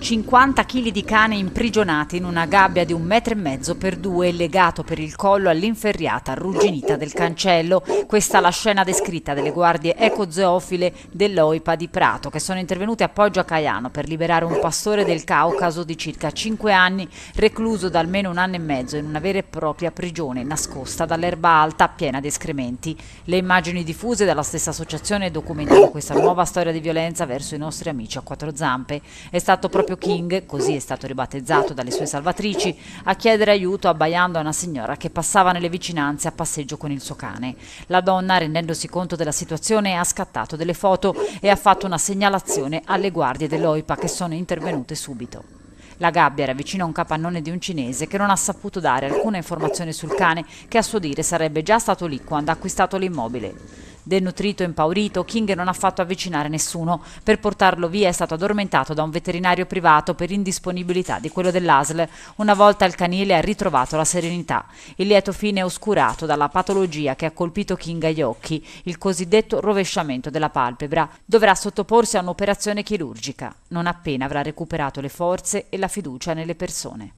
50 kg di cane imprigionati in una gabbia di un metro e mezzo per due legato per il collo all'inferriata arrugginita del cancello. Questa è la scena descritta delle guardie ecozoofile dell'OIPA di Prato, che sono intervenute appoggio a Caiano per liberare un pastore del Caucaso di circa 5 anni, recluso da almeno un anno e mezzo in una vera e propria prigione nascosta dall'erba alta piena di escrementi. Le immagini diffuse dalla stessa associazione documentano questa nuova storia di violenza verso i nostri amici a quattro zampe. È stato proprio proprio King, così è stato ribattezzato dalle sue salvatrici, a chiedere aiuto abbaiando a una signora che passava nelle vicinanze a passeggio con il suo cane. La donna, rendendosi conto della situazione, ha scattato delle foto e ha fatto una segnalazione alle guardie dell'OIPA che sono intervenute subito. La gabbia era vicino a un capannone di un cinese che non ha saputo dare alcuna informazione sul cane che a suo dire sarebbe già stato lì quando ha acquistato l'immobile. Denutrito e impaurito, King non ha fatto avvicinare nessuno. Per portarlo via è stato addormentato da un veterinario privato per indisponibilità di quello dell'ASL. Una volta il canile ha ritrovato la serenità. Il lieto fine è oscurato dalla patologia che ha colpito King agli occhi, il cosiddetto rovesciamento della palpebra. Dovrà sottoporsi a un'operazione chirurgica, non appena avrà recuperato le forze e la fiducia nelle persone.